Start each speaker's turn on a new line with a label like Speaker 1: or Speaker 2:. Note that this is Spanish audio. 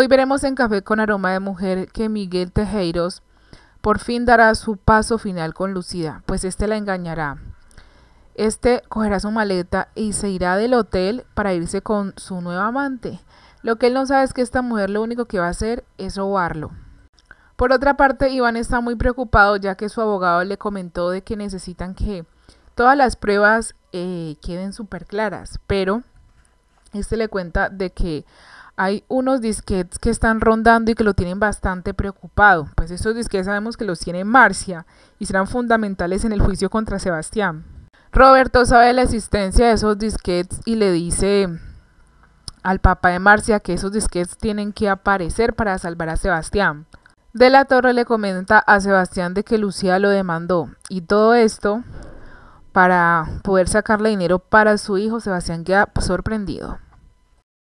Speaker 1: Hoy veremos en Café con Aroma de Mujer que Miguel Tejeiros por fin dará su paso final con Lucida, pues este la engañará. Este cogerá su maleta y se irá del hotel para irse con su nueva amante. Lo que él no sabe es que esta mujer lo único que va a hacer es robarlo. Por otra parte, Iván está muy preocupado ya que su abogado le comentó de que necesitan que todas las pruebas eh, queden súper claras, pero este le cuenta de que hay unos disquets que están rondando y que lo tienen bastante preocupado. Pues esos disquets sabemos que los tiene Marcia y serán fundamentales en el juicio contra Sebastián. Roberto sabe la existencia de esos disquets y le dice al papá de Marcia que esos disquets tienen que aparecer para salvar a Sebastián. De la Torre le comenta a Sebastián de que Lucía lo demandó y todo esto para poder sacarle dinero para su hijo, Sebastián queda sorprendido.